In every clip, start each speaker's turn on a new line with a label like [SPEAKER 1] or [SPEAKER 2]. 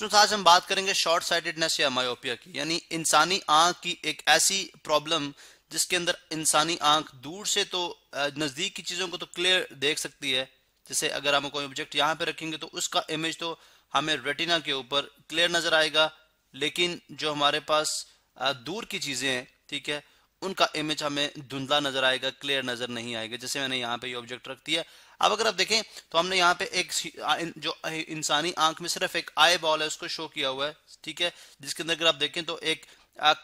[SPEAKER 1] student तो आज हम बात करेंगे शॉर्ट साइटेडनेस या मायोपिया की यानी इंसानी आंख की एक ऐसी प्रॉब्लम जिसके अंदर इंसानी आंख दूर से तो नज़दीक की चीज़ों को तो क्लियर देख सकती है जैसे अगर हम कोई ऑब्जेक्ट यहाँ पे रखेंगे तो उसका इमेज तो हमें रेटिना के ऊपर क्लियर नज़र आएगा लेकिन जो हमारे पास दूर की चीज़ें हैं ठीक है उनका इमेज हमें धुंधला नजर आएगा क्लियर नजर नहीं आएगा जैसे मैंने यहाँ पे ये ऑब्जेक्ट रख दिया अब अगर आप देखें तो हमने यहाँ पे एक जो इंसानी आंख में सिर्फ एक आई बॉल है उसको शो किया हुआ है ठीक है जिसके अंदर अगर आप देखें तो एक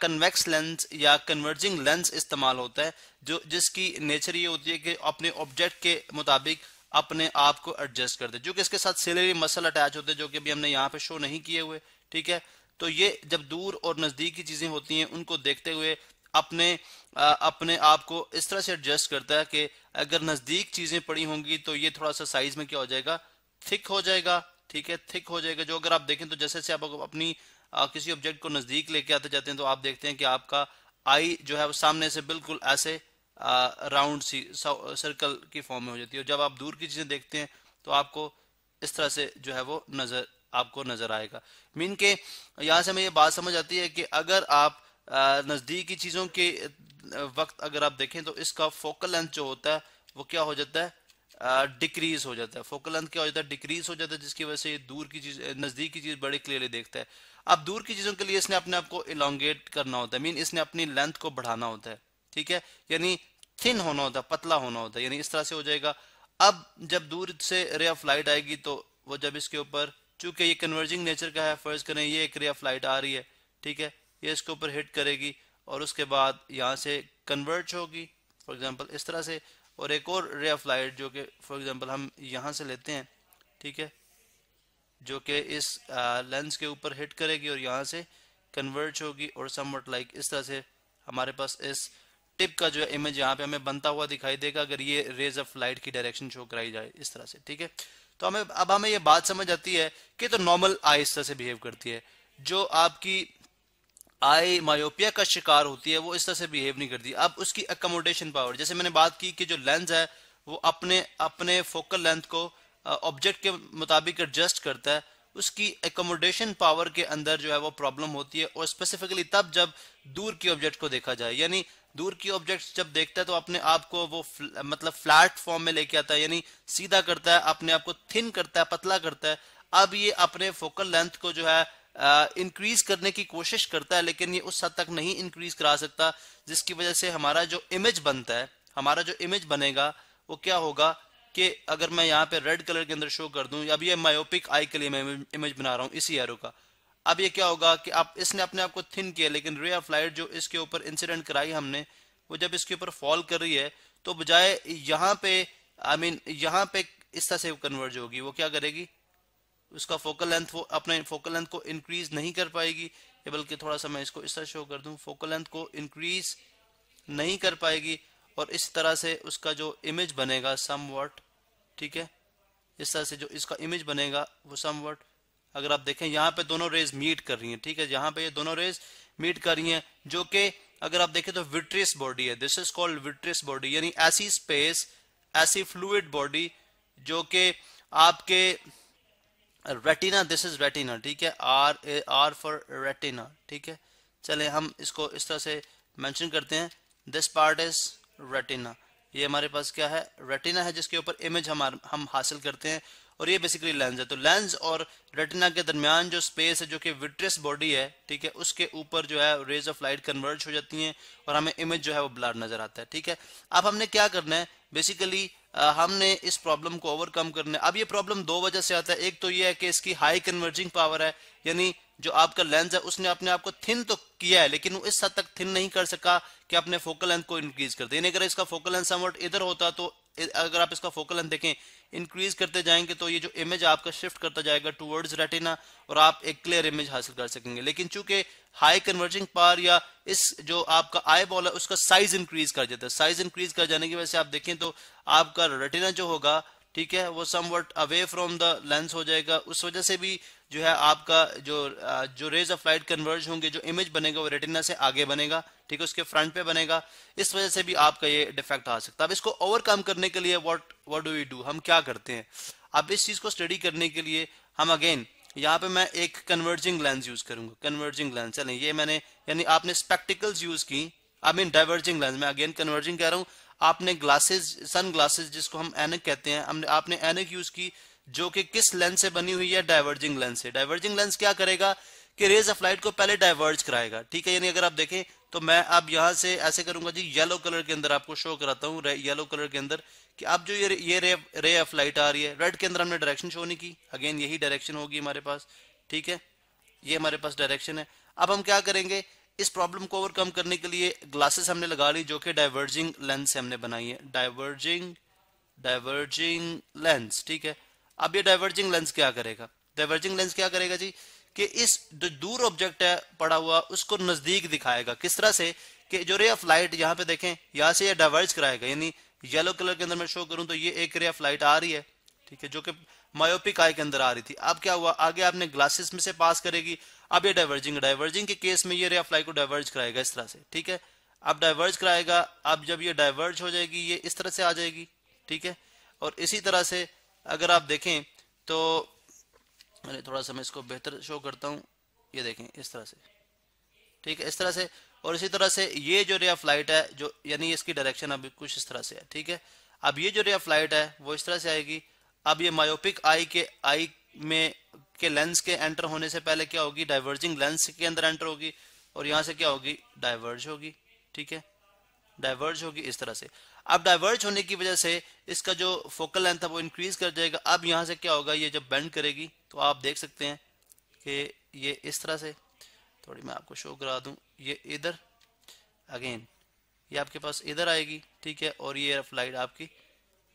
[SPEAKER 1] कन्वेक्स लेंस या कन्वर्जिंग लेंस इस्तेमाल होता है जो जिसकी नेचर ये होती है कि अपने ऑब्जेक्ट के मुताबिक अपने आप को एडजस्ट कर दे जो कि इसके साथ सिलेरी मसल अटैच होते हैं जो कि अभी हमने यहाँ पे शो नहीं किए हुए ठीक है तो ये जब दूर और नज़दीक की चीज़ें होती हैं उनको देखते हुए अपने आ, अपने आप को इस तरह से एडजस्ट करता है कि अगर नज़दीक चीज़ें पड़ी होंगी तो ये थोड़ा सा साइज में क्या हो जाएगा थिक हो जाएगा ठीक है थिक हो जाएगा जो अगर आप देखें तो जैसे जैसे आप अपनी आ, किसी ऑब्जेक्ट को नज़दीक लेके आते जाते हैं तो आप देखते हैं कि आपका आई जो है वो सामने से बिल्कुल ऐसे राउंड सी सर्कल की फॉर्म में हो जाती है और जब आप दूर की चीज़ें देखते हैं तो आपको इस तरह से जो है वो नज़र आपको नज़र आएगा मीन के यहां से हमें ये बात समझ आती है कि अगर आप नज़दीकी चीज़ों के वक्त अगर आप देखें तो इसका फोकल लेंथ जो होता है वो क्या हो जाता है डिक्रीज हो जाता है फोकल लेंथ क्या हो जाता है डिक्रीज हो जाता है जिसकी वजह से दूर की चीज नजदीक की चीज बड़े क्लियरली देखता है अब दूर की चीजों के लिए इसने अपने आप को इलांगेट करना होता है मीन इसने अपनी लेंथ को बढ़ाना होता है ठीक है यानी थिन होना होता है पतला होना होता है यानी इस तरह से हो जाएगा अब जब दूर से रे ऑफ लाइट आएगी तो वो जब इसके ऊपर चूंकि ये कन्वर्जिंग नेचर का है फर्ज करें ये एक रे ऑफ लाइट आ रही है ठीक है ये इसके ऊपर हिट करेगी और उसके बाद यहाँ से कन्वर्ट होगी फॉर एग्जांपल इस तरह से और एक और रे ऑफ लाइट जो कि फॉर एग्जांपल हम यहाँ से लेते हैं ठीक है जो कि इस लेंस के ऊपर हिट करेगी और यहाँ से कन्वर्ट होगी और समवट लाइक इस तरह से हमारे पास इस टिप का जो है इमेज यहाँ पे हमें बनता हुआ दिखाई देगा अगर ये रेज ऑफ लाइट की डायरेक्शन शो कराई जाए इस तरह से ठीक है तो हमें अब हमें ये बात समझ आती है कि तो नॉर्मल आई इस तरह से बिहेव करती है जो आपकी आई मायोपिया का शिकार होती है वो इस तरह से बिहेव नहीं करती अब उसकी अकोमोडेशन पावर जैसे मैंने बात की कि जो लेंस है वो अपने अपने फोकल लेंथ को ऑब्जेक्ट के मुताबिक एडजस्ट करता है उसकी एकोमोडेशन पावर के अंदर जो है वो प्रॉब्लम होती है और स्पेसिफिकली तब जब दूर की ऑब्जेक्ट को देखा जाए यानी दूर की ऑब्जेक्ट जब देखता है तो अपने आप को वो फ्ल, मतलब फ्लैट फॉर्म में लेके आता है यानी सीधा करता है अपने आप को थिन करता है पतला करता है अब ये अपने फोकल लेंथ को जो है इंक्रीज करने की कोशिश करता है लेकिन ये उस हद तक नहीं इंक्रीज करा सकता जिसकी वजह से हमारा जो इमेज बनता है हमारा जो इमेज बनेगा वो क्या होगा कि अगर मैं यहाँ पे रेड कलर के अंदर शो कर दूं अब ये मायोपिक आई के लिए मैं इमेज बना रहा हूँ इसी एरो का अब ये क्या होगा कि आप इसने अपने आप को थिन किया लेकिन रे ऑफ लाइट जो इसके ऊपर इंसिडेंट कराई हमने वो जब इसके ऊपर फॉल कर रही है तो बजाय यहाँ पे आई I मीन mean, यहाँ पे इस तरह से कन्वर्ज होगी वो क्या करेगी उसका फोकल लेंथ वो अपने फोकल लेंथ को इंक्रीज नहीं कर पाएगी बल्कि थोड़ा सा मैं इसको इस तरह शो कर दूं फोकल लेंथ को इंक्रीज नहीं कर पाएगी और इस तरह से उसका जो इमेज बनेगा सम ठीक है इस तरह से जो इसका इमेज बनेगा वो सम अगर आप देखें यहाँ पे दोनों रेज मीट कर रही हैं ठीक है यहाँ पे ये दोनों रेज मीट कर रही हैं जो कि अगर आप देखें तो विट्रियस बॉडी है this is called vitreous body यानी ऐसी स्पेस ऐसी फ्लूड बॉडी जो कि आपके रेटिना दिस इज रेटिना ठीक है R A R for retina ठीक है चले हम इसको इस तरह से मैंशन करते हैं दिस पार्ट इज रेटिना ये हमारे पास क्या है रेटिना है जिसके ऊपर इमेज हम हम हासिल करते हैं और ये बेसिकली लेंस है तो लेंस और रेटिना के दरमियान जो स्पेस है जो कि विट्रेस बॉडी है ठीक है उसके ऊपर जो है रेज ऑफ लाइट कन्वर्ज हो जाती हैं और हमें इमेज जो है वो ब्लर नजर आता है ठीक है अब हमने क्या करना है बेसिकली uh, हमने इस प्रॉब्लम को ओवरकम करने अब ये प्रॉब्लम दो वजह से आता है एक तो ये है कि इसकी हाई कन्वर्जिंग पावर है यानी जो आपका लेंस है उसने अपने आप को थिन तो किया है लेकिन वो इस हद तक थिन नहीं कर सका कि अपने फोकल लेंथ को इंक्रीज कर दे अगर इसका फोकल लेंथ समर्ट इधर होता तो अगर आप इसका फोकल लेंथ देखें इंक्रीज करते जाएंगे तो ये जो इमेज आपका शिफ्ट करता जाएगा टूवर्ड्स रेटिना और आप एक क्लियर इमेज हासिल कर सकेंगे लेकिन चूंकि हाई कन्वर्जिंग पार या इस जो आपका आई बॉल है उसका साइज इंक्रीज कर देता है साइज इंक्रीज कर जाने की वजह से आप देखें तो आपका रेटिना जो होगा ठीक है वो somewhat away from the lens हो जाएगा उस वजह से भी जो है आपका जो जो रेज ऑफ लाइट कन्वर्ज होंगे जो इमेज बनेगा वो रेटिना से आगे बनेगा ठीक है उसके फ्रंट पे बनेगा इस वजह से भी आपका ये डिफेक्ट आ सकता है अब इसको ओवरकम करने के लिए what what do you do हम क्या करते हैं अब इस चीज को स्टडी करने के लिए हम अगेन यहाँ पे मैं एक कन्वर्जिंग लेंस यूज करूंगा कन्वर्जिंग लेंस चले ये मैंने यानी आपने स्पेक्टिकल्स यूज की आई मीन डाइवर्जिंग लेंस मैं अगेन कन्वर्जिंग कह रहा हूँ आपने ग्लासेस सन ग्लासेस जिसको हम एनक कहते हैं हमने आपने एनक यूज की जो कि किस लेंस से बनी हुई है डाइवर्जिंग लेंस से डाइवर्जिंग लेंस क्या करेगा कि रेज ऑफ लाइट को पहले डाइवर्ज कराएगा ठीक है यानी अगर आप देखें तो मैं अब यहां से ऐसे करूंगा जी येलो कलर के अंदर आपको शो कराता हूँ येलो कलर के अंदर कि अब जो ये ये रे रे ऑफ लाइट आ रही है रेड के अंदर हमने डायरेक्शन शो नहीं की अगेन यही डायरेक्शन होगी हमारे पास ठीक है ये हमारे पास डायरेक्शन है अब हम क्या करेंगे इस प्रॉब्लम को ओवरकम करने के लिए ग्लासेस हमने लगा ली जो कि डाइवर्जिंग लेंस से हमने बनाई है डाइवर्जिंग डाइवर्जिंग लेंस ठीक है अब ये डाइवर्जिंग लेंस क्या करेगा डाइवर्जिंग लेंस क्या करेगा जी कि इस जो दूर ऑब्जेक्ट है पड़ा हुआ उसको नजदीक दिखाएगा किस तरह से कि जो रे ऑफ लाइट यहाँ पे देखें यहां से ये यह डाइवर्ज कराएगा यानी येलो कलर के अंदर मैं शो करूं तो ये एक रे ऑफ लाइट आ रही है ठीक है जो कि मायोपिक आई के अंदर आ रही थी अब क्या हुआ आगे आपने ग्लासेस में से पास करेगी अब ये डाइवर्जिंग डाइवर्जिंग के केस में ये रे ऑफ लाइट को डाइवर्ज कराएगा इस तरह से ठीक है अब डाइवर्ज कराएगा अब जब ये डाइवर्ज हो जाएगी ये इस तरह से आ जाएगी ठीक है और इसी तरह से अगर आप देखें तो मैंने थोड़ा सा मैं इसको बेहतर शो करता हूँ ये देखें इस तरह से ठीक है इस तरह से और इसी तरह से ये जो रे ऑफ लाइट है जो यानी इसकी डायरेक्शन अभी कुछ इस तरह से है ठीक है अब ये जो रे ऑफ लाइट है वो इस तरह से आएगी अब ये मायोपिक आई के आई में के लेंस के एंटर होने से पहले क्या होगी डाइवर्जिंग लेंस के अंदर एंटर होगी और यहां से क्या होगी डाइवर्ज होगी ठीक है डाइवर्ज होगी इस तरह से अब डाइवर्ज होने की वजह से इसका जो फोकल लेंथ है वो इंक्रीज कर जाएगा अब यहां से क्या होगा ये जब बेंड करेगी तो आप देख सकते हैं कि ये इस तरह से थोड़ी मैं आपको शो करा दू ये इधर अगेन ये आपके पास इधर आएगी ठीक है और ये फ्लाइट आपकी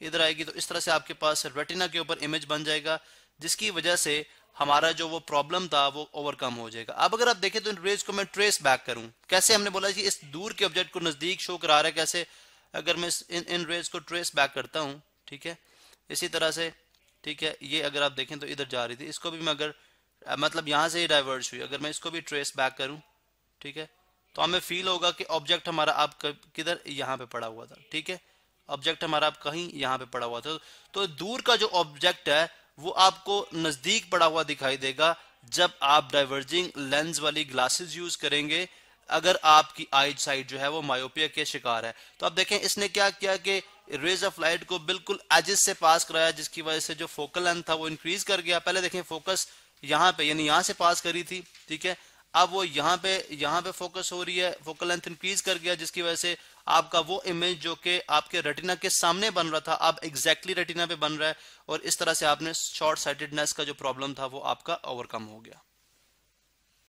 [SPEAKER 1] इधर आएगी तो इस तरह से आपके पास रेटिना के ऊपर इमेज बन जाएगा जिसकी वजह से हमारा जो वो प्रॉब्लम था वो ओवरकम हो जाएगा अब अगर आप देखें तो इन रेज को मैं ट्रेस बैक करूं कैसे हमने बोला कि इस दूर के ऑब्जेक्ट को नजदीक शो करा रहा है कैसे अगर मैं इन इन रेज को ट्रेस बैक करता हूं ठीक है इसी तरह से ठीक है ये अगर आप देखें तो इधर जा रही थी इसको भी मैं अगर मतलब यहां से ही डाइवर्स हुई अगर मैं इसको भी ट्रेस बैक करूं ठीक है तो हमें फील होगा कि ऑब्जेक्ट हमारा आप किधर यहां पे पड़ा हुआ था ठीक है ऑब्जेक्ट हमारा आप कहीं यहाँ पे पड़ा हुआ था तो दूर का जो ऑब्जेक्ट है वो आपको नजदीक पड़ा हुआ दिखाई देगा जब आप डाइवर्जिंग लेंस वाली ग्लासेस यूज करेंगे अगर आपकी आई साइड जो है वो मायोपिया के शिकार है तो आप देखें इसने क्या किया कि रेज ऑफ लाइट को बिल्कुल एजिस से पास कराया जिसकी वजह से जो फोकल लेंथ था वो इंक्रीज कर गया पहले देखें फोकस यहाँ पे यानी यहाँ से पास करी थी ठीक है अब वो यहाँ पे यहाँ पे फोकस हो रही है फोकल लेंथ इंक्रीज कर गया जिसकी वजह से आपका वो इमेज जो कि आपके रेटिना के सामने बन रहा था अब एग्जैक्टली रेटिना पे बन रहा है और इस तरह से आपने शॉर्ट साइटेडनेस का जो प्रॉब्लम था वो आपका ओवरकम हो गया